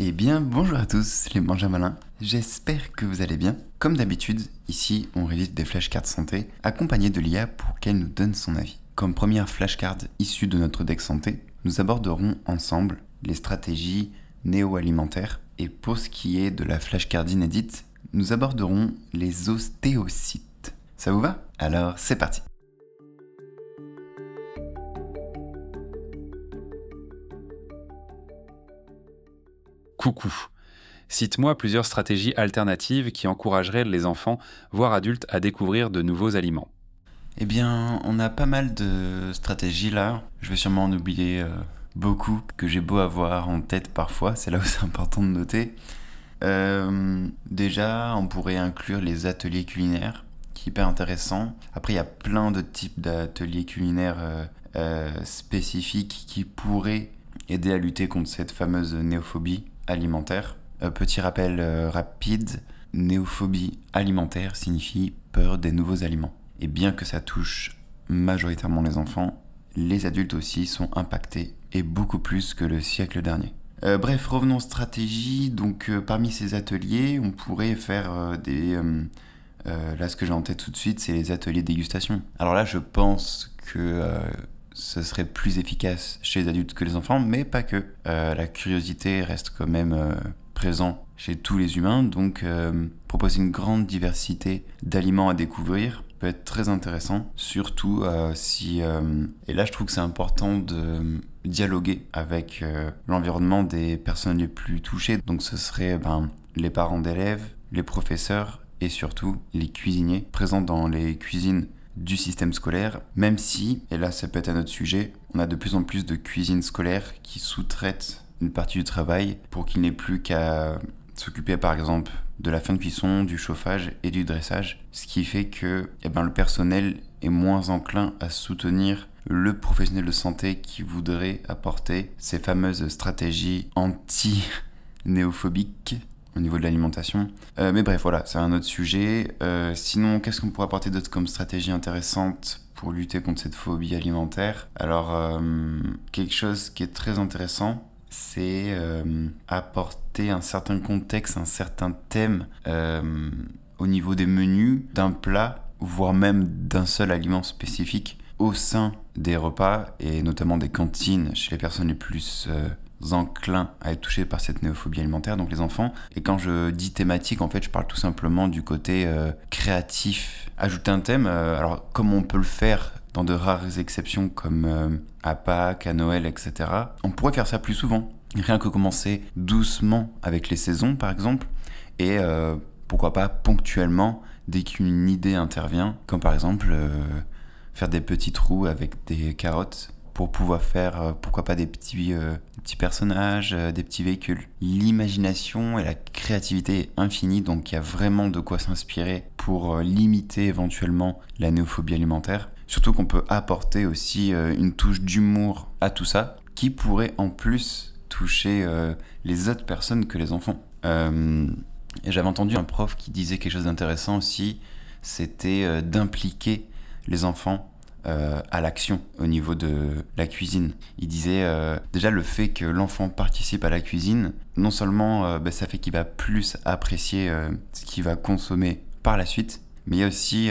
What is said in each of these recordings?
Eh bien, bonjour à tous, les mangeurs malins. J'espère que vous allez bien. Comme d'habitude, ici, on réalise des flashcards santé accompagnées de l'IA pour qu'elle nous donne son avis. Comme première flashcard issue de notre deck santé, nous aborderons ensemble les stratégies néo-alimentaires. Et pour ce qui est de la flashcard inédite, nous aborderons les ostéocytes. Ça vous va Alors, c'est parti coucou. Cite-moi plusieurs stratégies alternatives qui encourageraient les enfants, voire adultes, à découvrir de nouveaux aliments. Eh bien, on a pas mal de stratégies là. Je vais sûrement en oublier euh, beaucoup que j'ai beau avoir en tête parfois. C'est là où c'est important de noter. Euh, déjà, on pourrait inclure les ateliers culinaires, qui est hyper intéressant. Après, il y a plein de types d'ateliers culinaires euh, spécifiques qui pourraient aider à lutter contre cette fameuse néophobie alimentaire. Euh, petit rappel euh, rapide, néophobie alimentaire signifie peur des nouveaux aliments. Et bien que ça touche majoritairement les enfants, les adultes aussi sont impactés, et beaucoup plus que le siècle dernier. Euh, bref, revenons stratégie. Donc, parmi ces ateliers, on pourrait faire des. là, ce que j'ai en tête tout de suite, c'est les ateliers dégustation. Alors là, je pense que ce serait plus efficace chez les adultes que les enfants, mais pas que. Euh, la curiosité reste quand même présente euh, présent chez tous les humains, donc euh, proposer une grande diversité d'aliments à découvrir peut être très intéressant, surtout si... et là, je trouve que c'est important de dialoguer avec l'environnement des personnes les plus touchées, donc ce serait ben, les parents d'élèves, les professeurs et surtout les cuisiniers présents dans les cuisines du système scolaire, même si, et là ça peut être un autre sujet, on a de plus en plus de cuisines scolaires qui sous traitent une partie du travail pour qu'il n'ait plus qu'à s'occuper par exemple de la fin de cuisson, du chauffage et du dressage, ce qui fait que eh ben, le personnel est moins enclin à soutenir le professionnel de santé qui voudrait apporter ces fameuses stratégies anti-néophobiques au niveau de l'alimentation. Euh, mais bref, voilà, c'est un autre sujet. Euh, sinon, qu'est-ce qu'on pourrait apporter d'autre comme stratégie intéressante pour lutter contre cette phobie alimentaire Alors, euh, quelque chose qui est très intéressant, c'est apporter un certain contexte, un certain thème au niveau des menus d'un plat, voire même d'un seul aliment spécifique au sein des repas et notamment des cantines chez les personnes les plus enclins à être touchés par cette néophobie alimentaire, donc les enfants. Et quand je dis thématique, en fait, je parle tout simplement du côté euh, créatif. Ajouter un thème, euh, alors comme on peut le faire dans de rares exceptions comme euh, à Pâques, à Noël, etc., on pourrait faire ça plus souvent. Rien que commencer doucement avec les saisons, par exemple, et pourquoi pas ponctuellement, dès qu'une idée intervient, comme par exemple faire des petits trous avec des carottes pour pouvoir faire, euh, pourquoi pas, des petits, euh, petits personnages, euh, des petits véhicules. L'imagination et la créativité est infinie, donc il y a vraiment de quoi s'inspirer pour limiter éventuellement la néophobie alimentaire. Surtout qu'on peut apporter aussi une touche d'humour à tout ça, qui pourrait en plus toucher les autres personnes que les enfants. J'avais entendu un prof qui disait quelque chose d'intéressant aussi, c'était d'impliquer les enfants euh, à l'action au niveau de la cuisine. Il disait euh, déjà le fait que l'enfant participe à la cuisine, non seulement euh, bah, ça fait qu'il va plus apprécier ce qu'il va consommer par la suite, mais il y a aussi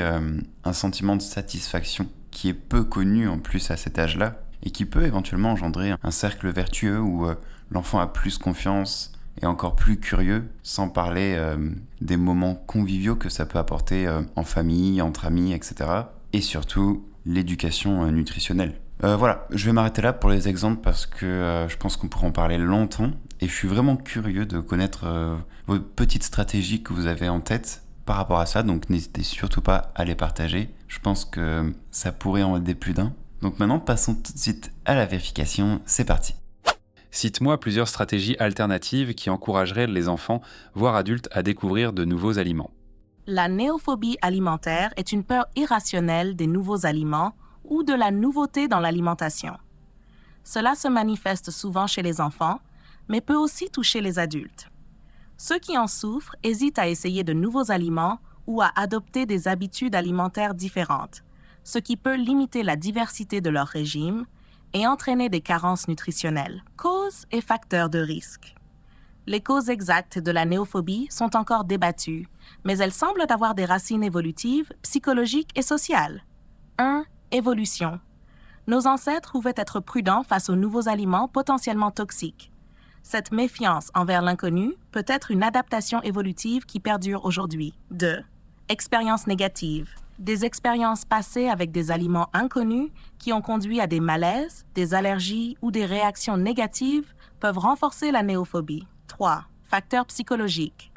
un sentiment de satisfaction qui est peu connu en plus à cet âge-là et qui peut éventuellement engendrer un cercle vertueux où l'enfant a plus confiance, et encore plus curieux, sans parler des moments conviviaux que ça peut apporter en famille, entre amis, etc. Et surtout, l'éducation euh, nutritionnelle. Euh, voilà, je vais m'arrêter là pour les exemples parce que euh, je pense qu'on pourra en parler longtemps et je suis vraiment curieux de connaître vos petites stratégies que vous avez en tête par rapport à ça, donc n'hésitez surtout pas à les partager. Je pense que ça pourrait en aider plus d'un. Donc maintenant, passons tout de suite à la vérification, c'est parti. Cite-moi plusieurs stratégies alternatives qui encourageraient les enfants, voire adultes, à découvrir de nouveaux aliments. La néophobie alimentaire est une peur irrationnelle des nouveaux aliments ou de la nouveauté dans l'alimentation. Cela se manifeste souvent chez les enfants, mais peut aussi toucher les adultes. Ceux qui en souffrent hésitent à essayer de nouveaux aliments ou à adopter des habitudes alimentaires différentes, ce qui peut limiter la diversité de leur régime et entraîner des carences nutritionnelles. Causes et facteurs de risque. Les causes exactes de la néophobie sont encore débattues, mais elles semblent avoir des racines évolutives, psychologiques et sociales. 1. Évolution. Nos ancêtres pouvaient être prudents face aux nouveaux aliments potentiellement toxiques. Cette méfiance envers l'inconnu peut être une adaptation évolutive qui perdure aujourd'hui. 2. Expériences négatives Des expériences passées avec des aliments inconnus qui ont conduit à des malaises, des allergies ou des réactions négatives peuvent renforcer la néophobie. 3. Facteurs psychologiques.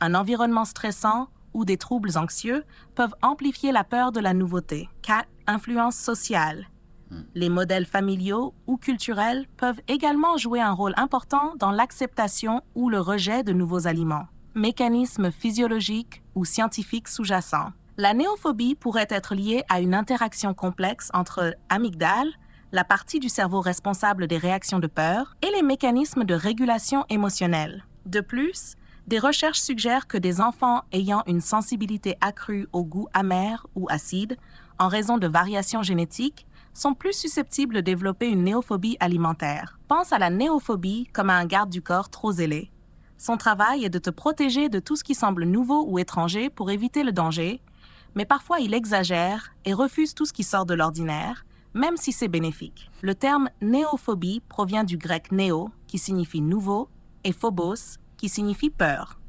Un environnement stressant ou des troubles anxieux peuvent amplifier la peur de la nouveauté. 4. Influence sociale. Hmm. Les modèles familiaux ou culturels peuvent également jouer un rôle important dans l'acceptation ou le rejet de nouveaux aliments. Mécanismes physiologiques ou scientifiques sous-jacents. La néophobie pourrait être liée à une interaction complexe entre amygdale, la partie du cerveau responsable des réactions de peur et les mécanismes de régulation émotionnelle. De plus, des recherches suggèrent que des enfants ayant une sensibilité accrue au goût amer ou acide, en raison de variations génétiques, sont plus susceptibles de développer une néophobie alimentaire. Pense à la néophobie comme à un garde du corps trop zélé. Son travail est de te protéger de tout ce qui semble nouveau ou étranger pour éviter le danger, mais parfois il exagère et refuse tout ce qui sort de l'ordinaire, même si c'est bénéfique. Le terme néophobie provient du grec néo, qui signifie nouveau, et phobos, qui signifie peur.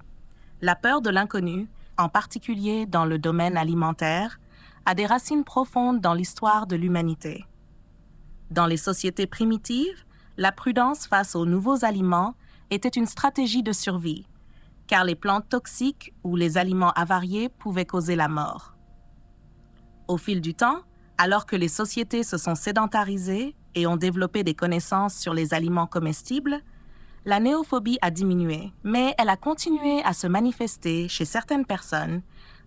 La peur de l'inconnu, en particulier dans le domaine alimentaire, a des racines profondes dans l'histoire de l'humanité. Dans les sociétés primitives, la prudence face aux nouveaux aliments était une stratégie de survie, car les plantes toxiques ou les aliments avariés pouvaient causer la mort. Au fil du temps, alors que les sociétés se sont sédentarisées et ont développé des connaissances sur les aliments comestibles, la néophobie a diminué, mais elle a continué à se manifester chez certaines personnes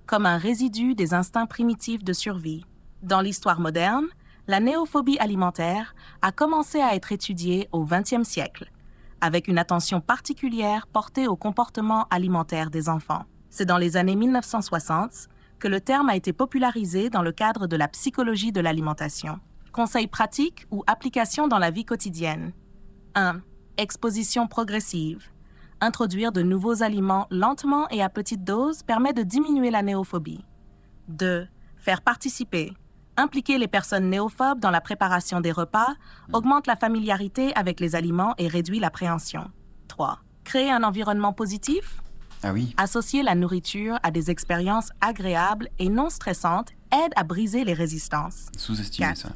comme un résidu des instincts primitifs de survie. Dans l'histoire moderne, la néophobie alimentaire a commencé à être étudiée au XXe siècle, avec une attention particulière portée au comportement alimentaire des enfants. C'est dans les années 1960 que le terme a été popularisé dans le cadre de la psychologie de l'alimentation. Conseils pratiques ou applications dans la vie quotidienne. 1. Exposition progressive. Introduire de nouveaux aliments lentement et à petite dose permet de diminuer la néophobie. 2. Faire participer. Impliquer les personnes néophobes dans la préparation des repas augmente la familiarité avec les aliments et réduit l'appréhension. 3. Créer un environnement positif ah Associer la nourriture à des expériences agréables et non stressantes aide à briser les résistances. Sous-estimer ça.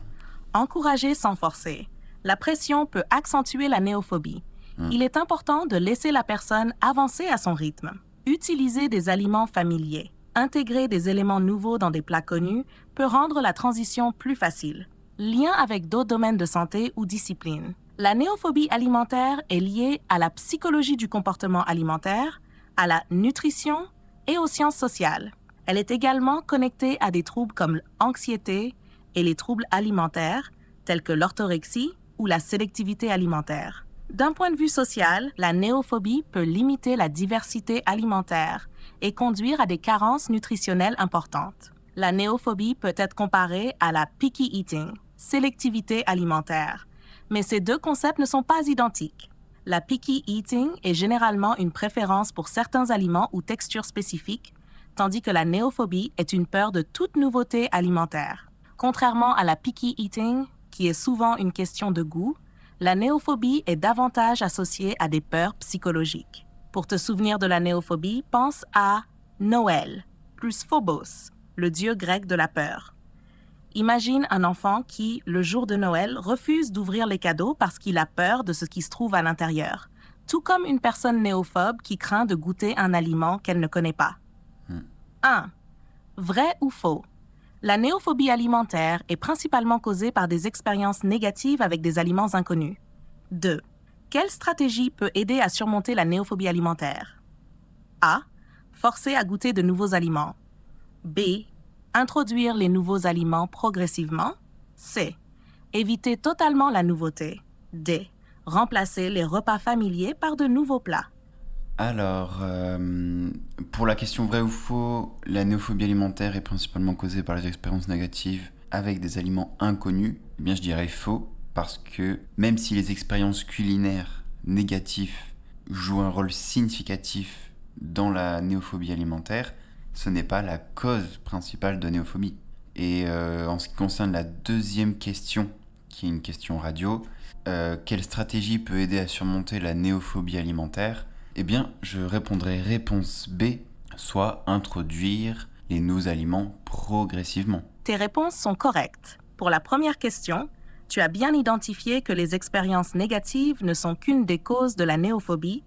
Encourager sans forcer. La pression peut accentuer la néophobie. Hmm. Il est important de laisser la personne avancer à son rythme. Utiliser des aliments familiers. Intégrer des éléments nouveaux dans des plats connus peut rendre la transition plus facile. Lien avec d'autres domaines de santé ou disciplines. La néophobie alimentaire est liée à la psychologie du comportement alimentaire, à la nutrition et aux sciences sociales. Elle est également connectée à des troubles comme l'anxiété et les troubles alimentaires, tels que l'orthorexie ou la sélectivité alimentaire. D'un point de vue social, la néophobie peut limiter la diversité alimentaire et conduire à des carences nutritionnelles importantes. La néophobie peut être comparée à la picky eating, sélectivité alimentaire, mais ces deux concepts ne sont pas identiques. La picky eating est généralement une préférence pour certains aliments ou textures spécifiques, tandis que la néophobie est une peur de toute nouveauté alimentaire. Contrairement à la picky eating, qui est souvent une question de goût, la néophobie est davantage associée à des peurs psychologiques. Pour te souvenir de la néophobie, pense à Noël, plus Phobos, le dieu grec de la peur. Imagine un enfant qui, le jour de Noël, refuse d'ouvrir les cadeaux parce qu'il a peur de ce qui se trouve à l'intérieur, tout comme une personne néophobe qui craint de goûter un aliment qu'elle ne connaît pas. 1. Hmm. Vrai ou faux La néophobie alimentaire est principalement causée par des expériences négatives avec des aliments inconnus. 2. Quelle stratégie peut aider à surmonter la néophobie alimentaire A. Forcer à goûter de nouveaux aliments. B. Introduire les nouveaux aliments progressivement. C. Éviter totalement la nouveauté. D. Remplacer les repas familiers par de nouveaux plats. Alors, euh, pour la question vraie ou faux, la néophobie alimentaire est principalement causée par les expériences négatives avec des aliments inconnus. Eh bien, je dirais faux, parce que même si les expériences culinaires négatives jouent un rôle significatif dans la néophobie alimentaire, ce n'est pas la cause principale de néophobie. Et euh, en ce qui concerne la deuxième question, qui est une question radio, euh, quelle stratégie peut aider à surmonter la néophobie alimentaire Eh bien, je répondrai réponse B, soit introduire les nouveaux aliments progressivement. Tes réponses sont correctes. Pour la première question, tu as bien identifié que les expériences négatives ne sont qu'une des causes de la néophobie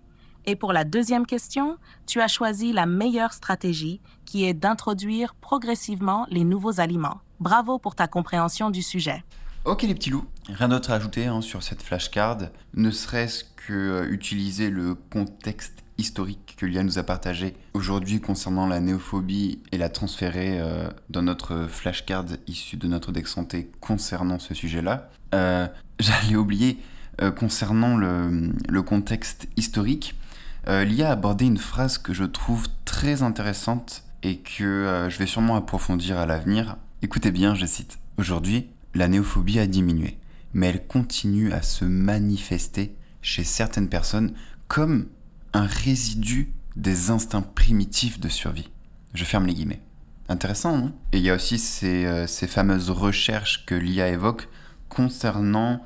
et pour la deuxième question, tu as choisi la meilleure stratégie qui est d'introduire progressivement les nouveaux aliments. Bravo pour ta compréhension du sujet. Ok les petits loups, rien d'autre à ajouter hein, sur cette flashcard, ne serait-ce que euh, utiliser le contexte historique que Lia nous a partagé aujourd'hui concernant la néophobie et la transférer euh, dans notre flashcard issue de notre dex santé concernant ce sujet-là. Euh, j'allais oublier concernant le, le contexte historique. Euh, lia a abordé une phrase que je trouve très intéressante et que euh, je vais sûrement approfondir à l'avenir. Écoutez bien, je cite. Aujourd'hui, la néophobie a diminué, mais elle continue à se manifester chez certaines personnes comme un résidu des instincts primitifs de survie. Je ferme les guillemets. Intéressant, non Et il y a aussi ces, euh, fameuses recherches que l'IA évoque concernant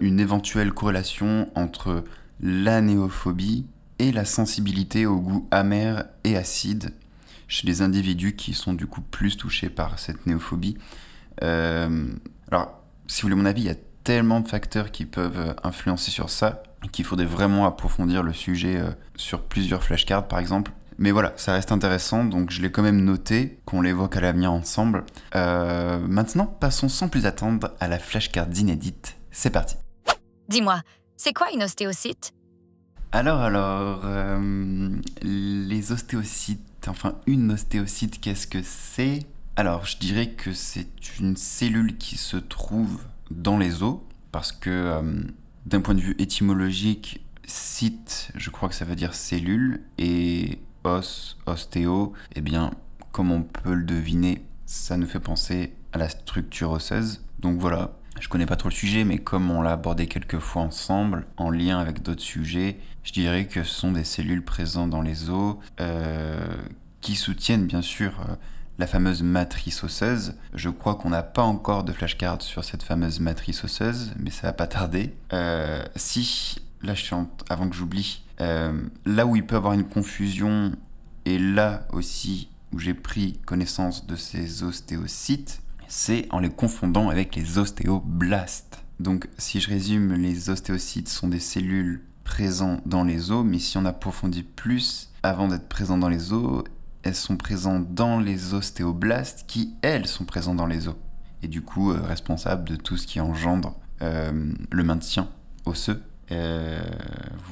une éventuelle corrélation entre la néophobie et la sensibilité au goût amer et acide chez les individus qui sont du coup plus touchés par cette néophobie. Euh, alors, si vous voulez mon avis, il y a tellement de facteurs qui peuvent influencer sur ça qu'il faudrait vraiment approfondir le sujet euh, sur plusieurs flashcards par exemple. Mais voilà, ça reste intéressant, donc je l'ai quand même noté, qu'on l'évoque à l'avenir ensemble. Euh, maintenant, passons sans plus attendre à la flashcard inédite. C'est parti. Dis-moi, c'est quoi une ostéocyte alors, alors, euh, les ostéocytes, enfin une ostéocyte, qu'est-ce que c'est Alors, je dirais que c'est une cellule qui se trouve dans les os, parce que euh, d'un point de vue étymologique, site, je crois que ça veut dire cellule, et os, ostéo, eh bien, comme on peut le deviner, ça nous fait penser à la structure osseuse. Donc voilà, je connais pas trop le sujet, mais comme on l'a abordé quelques fois ensemble, en lien avec d'autres sujets, je dirais que ce sont des cellules présentes dans les os euh, qui soutiennent bien sûr euh, la fameuse matrice osseuse. Je crois qu'on n'a pas encore de flashcard sur cette fameuse matrice osseuse, mais ça va pas tarder. Euh, si, là je suis avant que j'oublie, là où il peut avoir une confusion, et là aussi où j'ai pris connaissance de ces ostéocytes, c'est en les confondant avec les ostéoblastes. Donc si je résume, les ostéocytes sont des cellules présentes dans les os, mais si on approfondit plus, avant d'être présentes dans les os, elles sont présentes dans les ostéoblastes qui, elles, sont présentes dans les os. Et du coup, euh, responsables de tout ce qui engendre euh, le maintien osseux. Euh,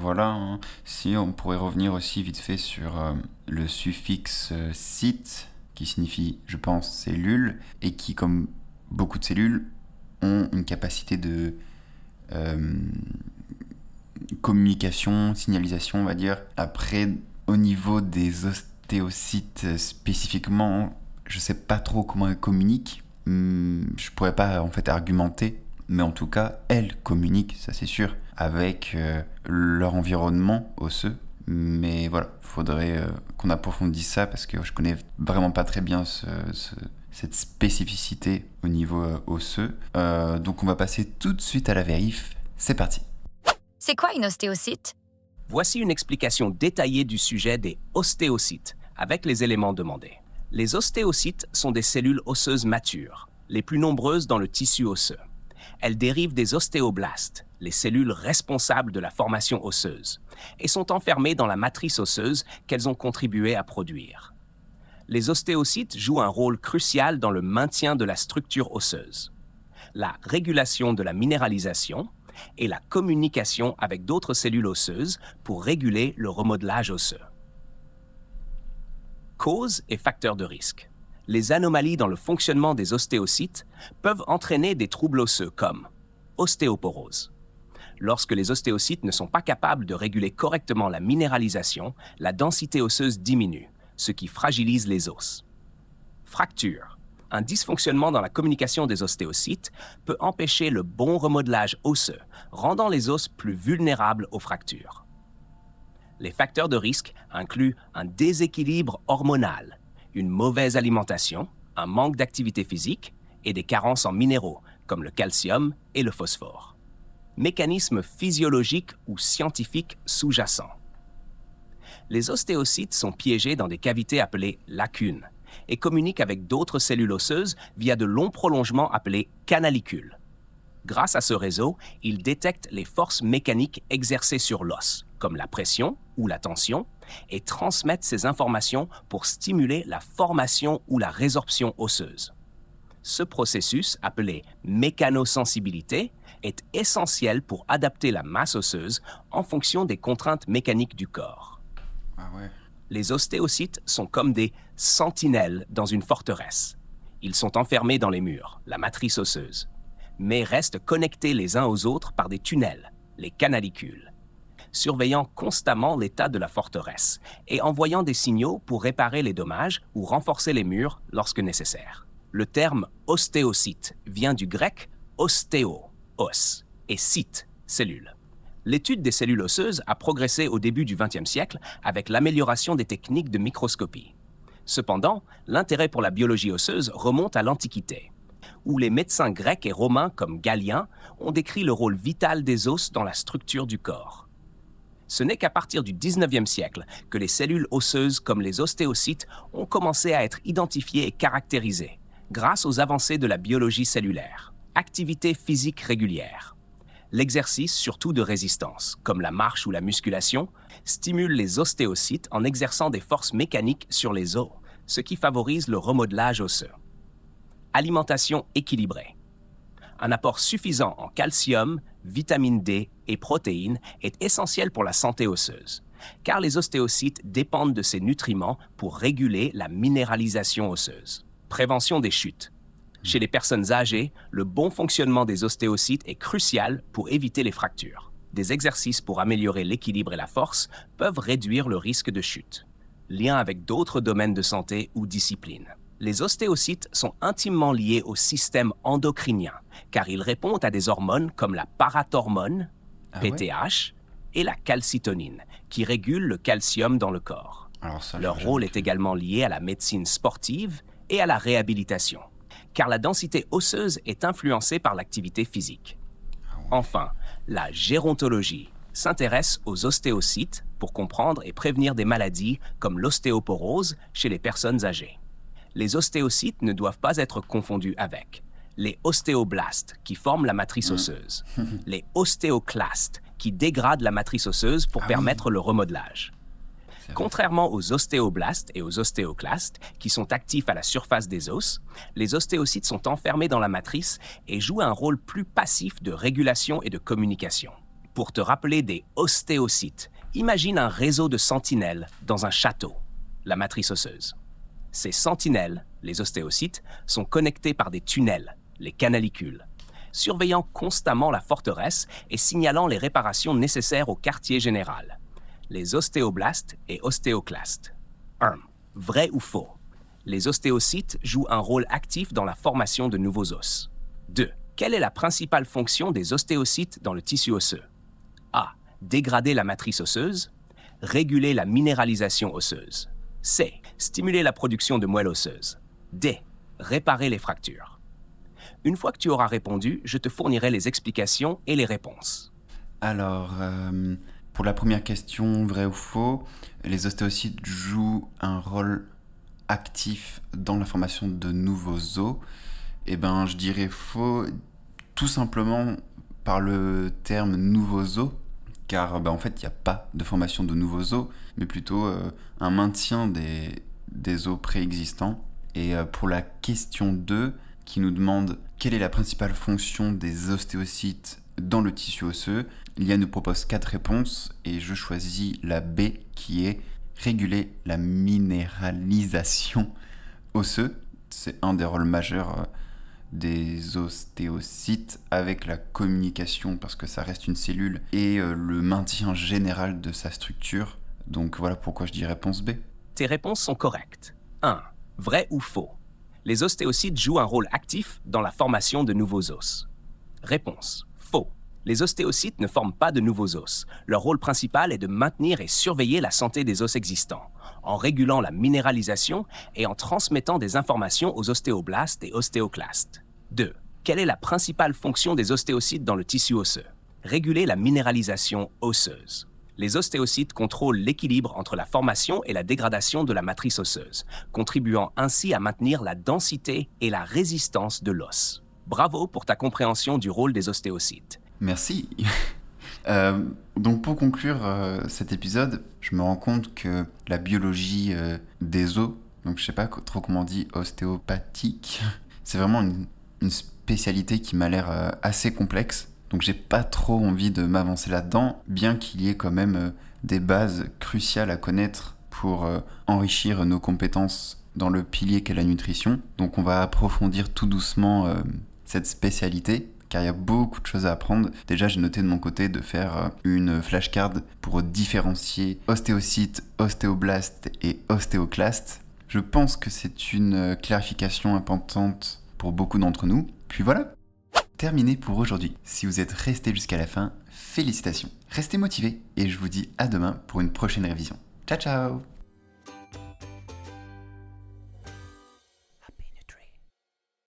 voilà, hein. si on pourrait revenir aussi vite fait sur le suffixe site, qui signifie, je pense, cellule, et qui, comme beaucoup de cellules, ont une capacité de euh, communication, signalisation, on va dire. Après, au niveau des ostéocytes euh, spécifiquement, je sais pas trop comment elles communiquent. Je hmm, je pourrais pas en fait argumenter, mais en tout cas, elles communiquent, ça c'est sûr, avec euh, leur environnement osseux, mais voilà, il faudrait euh, qu'on approfondisse ça parce que je connais vraiment pas très bien cette spécificité au niveau euh, osseux. Euh, donc on va passer tout de suite à la vérif. C'est parti. C'est quoi une ostéocyte Voici une explication détaillée du sujet des ostéocytes avec les éléments demandés. Les ostéocytes sont des cellules osseuses matures, les plus nombreuses dans le tissu osseux. Elles dérivent des ostéoblastes, les cellules responsables de la formation osseuse, et sont enfermées dans la matrice osseuse qu'elles ont contribué à produire. Les ostéocytes jouent un rôle crucial dans le maintien de la structure osseuse, la régulation de la minéralisation et la communication avec d'autres cellules osseuses pour réguler le remodelage osseux. Causes et facteurs de risque les anomalies dans le fonctionnement des ostéocytes peuvent entraîner des troubles osseux comme ostéoporose, Lorsque les ostéocytes ne sont pas capables de réguler correctement la minéralisation, la densité osseuse diminue, ce qui fragilise les os. Fracture. Un dysfonctionnement dans la communication des ostéocytes peut empêcher le bon remodelage osseux, rendant les os plus vulnérables aux fractures. Les facteurs de risque incluent un déséquilibre hormonal, une mauvaise alimentation, un manque d'activité physique et des carences en minéraux comme le calcium et le phosphore mécanismes physiologiques ou scientifiques sous-jacents. Les ostéocytes sont piégés dans des cavités appelées lacunes et communiquent avec d'autres cellules osseuses via de longs prolongements appelés canalicules. Grâce à ce réseau, ils détectent les forces mécaniques exercées sur l'os, comme la pression ou la tension, et transmettent ces informations pour stimuler la formation ou la résorption osseuse. Ce processus, appelé mécanosensibilité, est essentiel pour adapter la masse osseuse en fonction des contraintes mécaniques du corps. Ah les ostéocytes sont comme des sentinelles dans une forteresse. Ils sont enfermés dans les murs, la matrice osseuse, mais restent connectés les uns aux autres par des tunnels, les canalicules, surveillant constamment l'état de la forteresse et envoyant des signaux pour réparer les dommages ou renforcer les murs lorsque nécessaire. Le terme ostéocyte vient du grec ostéo, os et site » cellule. L'étude des cellules osseuses a progressé au début du XXe siècle avec l'amélioration des techniques de microscopie. Cependant, l'intérêt pour la biologie osseuse remonte à l'Antiquité, où les médecins grecs et romains comme Galien ont décrit le rôle vital des os dans la structure du corps. Ce n'est qu'à partir du 19e siècle que les cellules osseuses comme les ostéocytes ont commencé à être identifiées et caractérisées, grâce aux avancées de la biologie cellulaire activité physique régulière. L'exercice, surtout de résistance, comme la marche ou la musculation, stimule les ostéocytes en exerçant des forces mécaniques sur les os, ce qui favorise le remodelage osseux. Alimentation équilibrée. Un apport suffisant en calcium, vitamine D et protéines est essentiel pour la santé osseuse, car les ostéocytes dépendent de ces nutriments pour réguler la minéralisation osseuse. Prévention des chutes. Chez les personnes âgées, le bon fonctionnement des ostéocytes est crucial pour éviter les fractures. Des exercices pour améliorer l'équilibre et la force peuvent réduire le risque de chute. Lien avec d'autres domaines de santé ou disciplines. Les ostéocytes sont intimement liés au système endocrinien, car ils répondent à des hormones comme la parathormone, PTH, ah et la calcitonine, qui régulent le calcium dans le corps. Leur rôle est également lié à la médecine sportive et à la réhabilitation car la densité osseuse est influencée par l'activité physique. Ah enfin, la gérontologie s'intéresse aux ostéocytes pour comprendre et prévenir des maladies comme l'ostéoporose chez les personnes âgées. Les ostéocytes ne doivent pas être confondus avec les ostéoblastes qui forment la matrice mmh. osseuse, les ostéoclastes qui dégradent la matrice osseuse pour ah permettre le remodelage. Contrairement aux ostéoblastes et aux ostéoclastes, qui sont actifs à la surface des os, les ostéocytes sont enfermés dans la matrice et jouent un rôle plus passif de régulation et de communication. Pour te rappeler des ostéocytes, imagine un réseau de sentinelles dans un château, la matrice osseuse. Ces sentinelles, les ostéocytes, sont connectés par des tunnels, les canalicules, surveillant constamment la forteresse et signalant les réparations nécessaires au quartier général les ostéoblastes et ostéoclastes. 1. Vrai ou faux Les ostéocytes jouent un rôle actif dans la formation de nouveaux os. 2. Quelle est la principale fonction des ostéocytes dans le tissu osseux A. Dégrader la matrice osseuse. Réguler la minéralisation osseuse. C. Stimuler la production de moelle osseuse. D. Réparer les fractures. Une fois que tu auras répondu, je te fournirai les explications et les réponses. Alors, euh, pour la première question, vrai ou faux, les ostéocytes jouent un rôle actif dans la formation de nouveaux os Eh ben, je dirais faux, tout simplement par le terme nouveaux os, car ben, en fait, il n'y a pas de formation de nouveaux os, mais plutôt euh, un maintien des, des os préexistants. Et euh, pour la question 2, qui nous demande quelle est la principale fonction des ostéocytes dans le tissu osseux. L'IA nous propose quatre réponses et je choisis la B qui est réguler la minéralisation osseuse. C'est un des rôles majeurs euh, des ostéocytes avec la communication parce que ça reste une cellule et euh, le maintien général de sa structure. Donc voilà pourquoi je dis réponse B. Tes réponses sont correctes. 1. Vrai ou faux Les ostéocytes jouent un rôle actif dans la formation de nouveaux os. Réponse les ostéocytes ne forment pas de nouveaux os. Leur rôle principal est de maintenir et surveiller la santé des os existants, en régulant la minéralisation et en transmettant des informations aux ostéoblastes et ostéoclastes. 2. Quelle est la principale fonction des ostéocytes dans le tissu osseux Réguler la minéralisation osseuse les ostéocytes contrôlent l'équilibre entre la formation et la dégradation de la matrice osseuse, contribuant ainsi à maintenir la densité et la résistance de l'os. Bravo pour ta compréhension du rôle des ostéocytes. Merci. Euh, donc pour conclure euh, cet épisode, je me rends compte que la biologie euh, des os, donc je sais pas trop comment on dit, ostéopathique, c'est vraiment une, spécialité qui m'a l'air assez complexe. Donc j'ai pas trop envie de m'avancer là-dedans, bien qu'il y ait quand même des bases cruciales à connaître pour enrichir nos compétences dans le pilier qu'est la nutrition. Donc on va approfondir tout doucement cette spécialité car il y a beaucoup de choses à apprendre. Déjà, j'ai noté de mon côté de faire euh, une flashcard pour différencier ostéocyte, ostéoblast et ostéoclast. Je pense que c'est une euh, clarification importante pour beaucoup d'entre nous. Puis voilà Terminé pour aujourd'hui. Si vous êtes resté jusqu'à la fin, félicitations. Restez motivés et je vous dis à demain pour une prochaine révision. Ciao ciao